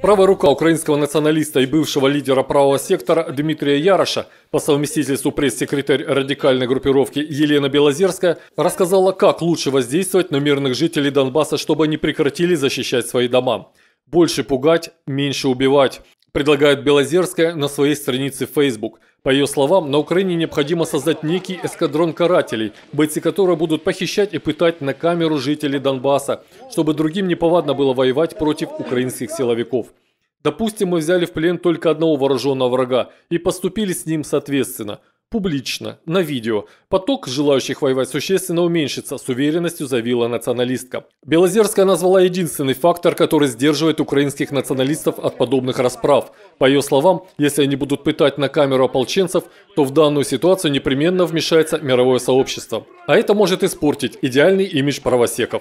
Правая рука украинского националиста и бывшего лидера правого сектора Дмитрия Яроша, по совместительству пресс-секретарь радикальной группировки Елена Белозерская, рассказала, как лучше воздействовать на мирных жителей Донбасса, чтобы они прекратили защищать свои дома. Больше пугать, меньше убивать предлагает Белозерская на своей странице Facebook. По ее словам, на Украине необходимо создать некий эскадрон карателей, бойцы которого будут похищать и пытать на камеру жителей Донбасса, чтобы другим неповадно было воевать против украинских силовиков. Допустим, мы взяли в плен только одного вооруженного врага и поступили с ним соответственно – Публично, на видео. Поток желающих воевать существенно уменьшится, с уверенностью заявила националистка. Белозерская назвала единственный фактор, который сдерживает украинских националистов от подобных расправ. По ее словам, если они будут пытать на камеру ополченцев, то в данную ситуацию непременно вмешается мировое сообщество. А это может испортить идеальный имидж правосеков.